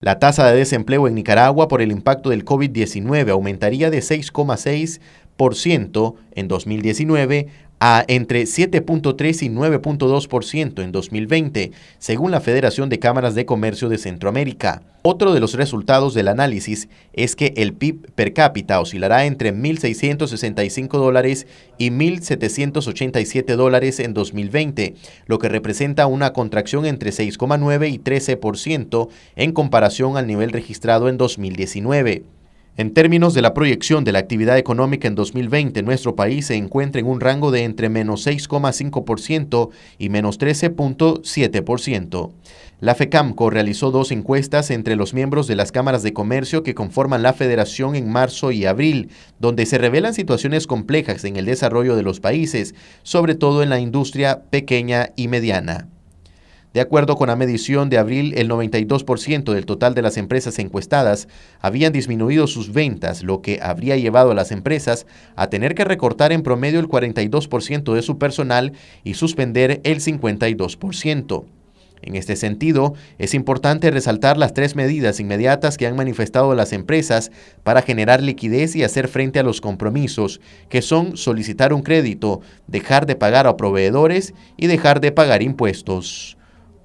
La tasa de desempleo en Nicaragua por el impacto del COVID-19 aumentaría de 6,6% en 2019 a entre 7.3 y 9.2% en 2020, según la Federación de Cámaras de Comercio de Centroamérica. Otro de los resultados del análisis es que el PIB per cápita oscilará entre 1.665 dólares y 1.787 dólares en 2020, lo que representa una contracción entre 6,9 y 13% en comparación al nivel registrado en 2019. En términos de la proyección de la actividad económica en 2020, nuestro país se encuentra en un rango de entre menos 6,5% y menos 13,7%. La FECAMCO realizó dos encuestas entre los miembros de las cámaras de comercio que conforman la federación en marzo y abril, donde se revelan situaciones complejas en el desarrollo de los países, sobre todo en la industria pequeña y mediana. De acuerdo con la medición de abril, el 92% del total de las empresas encuestadas habían disminuido sus ventas, lo que habría llevado a las empresas a tener que recortar en promedio el 42% de su personal y suspender el 52%. En este sentido, es importante resaltar las tres medidas inmediatas que han manifestado las empresas para generar liquidez y hacer frente a los compromisos, que son solicitar un crédito, dejar de pagar a proveedores y dejar de pagar impuestos.